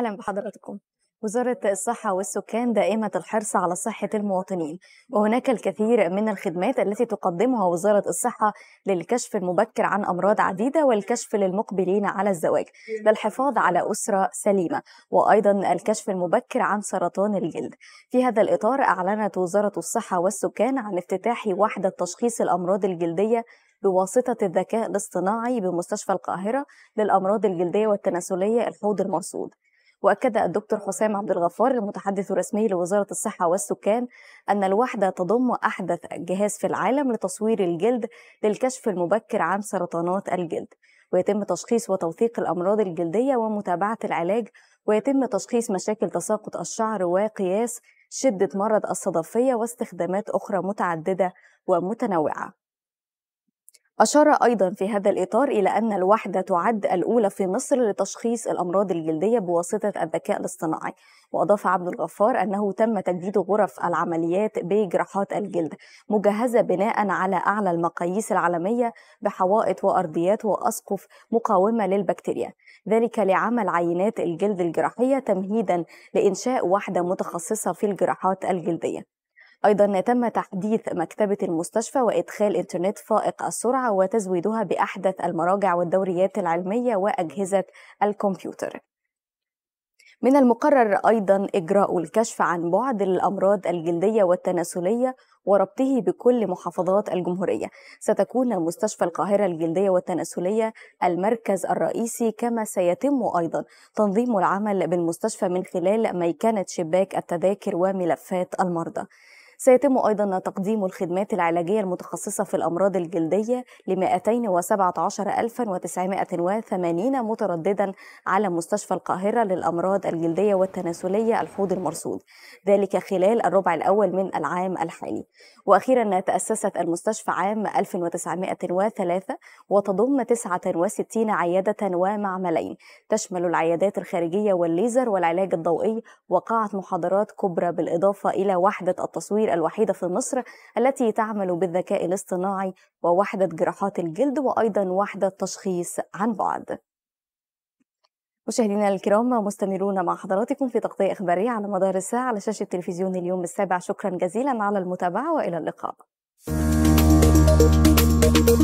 أهلا بحضراتكم وزارة الصحة والسكان دائمة الحرص على صحة المواطنين وهناك الكثير من الخدمات التي تقدمها وزارة الصحة للكشف المبكر عن أمراض عديدة والكشف للمقبلين على الزواج للحفاظ على أسرة سليمة وأيضا الكشف المبكر عن سرطان الجلد في هذا الإطار أعلنت وزارة الصحة والسكان عن افتتاح وحدة تشخيص الأمراض الجلدية بواسطة الذكاء الاصطناعي بمستشفى القاهرة للأمراض الجلدية والتناسلية الحوض المرصود واكد الدكتور حسام عبد الغفار المتحدث الرسمي لوزاره الصحه والسكان ان الوحده تضم احدث جهاز في العالم لتصوير الجلد للكشف المبكر عن سرطانات الجلد ويتم تشخيص وتوثيق الامراض الجلديه ومتابعه العلاج ويتم تشخيص مشاكل تساقط الشعر وقياس شده مرض الصدفيه واستخدامات اخرى متعدده ومتنوعه أشار أيضا في هذا الإطار إلى أن الوحدة تعد الأولى في مصر لتشخيص الأمراض الجلدية بواسطة الذكاء الاصطناعي وأضاف عبد الغفار أنه تم تجديد غرف العمليات بجراحات الجلد مجهزة بناء على أعلى المقاييس العالمية بحوائط وأرضيات وأسقف مقاومة للبكتيريا ذلك لعمل عينات الجلد الجراحية تمهيدا لإنشاء وحدة متخصصة في الجراحات الجلدية أيضا تم تحديث مكتبة المستشفى وإدخال إنترنت فائق السرعة وتزويدها بأحدث المراجع والدوريات العلمية وأجهزة الكمبيوتر من المقرر أيضا إجراء الكشف عن بعد للأمراض الجلدية والتناسلية وربطه بكل محافظات الجمهورية ستكون مستشفى القاهرة الجلدية والتناسلية المركز الرئيسي كما سيتم أيضا تنظيم العمل بالمستشفى من خلال ميكنة شباك التذاكر وملفات المرضى سيتم أيضا تقديم الخدمات العلاجية المتخصصة في الأمراض الجلدية ل 217980 مترددا على مستشفى القاهرة للأمراض الجلدية والتناسلية الحوض المرصود ذلك خلال الربع الأول من العام الحالي وأخيرا تأسست المستشفى عام 1903 وتضم 69 عيادة ومعملين تشمل العيادات الخارجية والليزر والعلاج الضوئي وقاعة محاضرات كبرى بالإضافة إلى وحدة التصوير الوحيدة في مصر التي تعمل بالذكاء الاصطناعي ووحدة جراحات الجلد وأيضا وحدة تشخيص عن بعد مشاهدينا الكرام مستمرون مع حضراتكم في تغطية إخبارية على مدار الساعة على شاشة تلفزيون اليوم السابع شكرا جزيلا على المتابعة وإلى اللقاء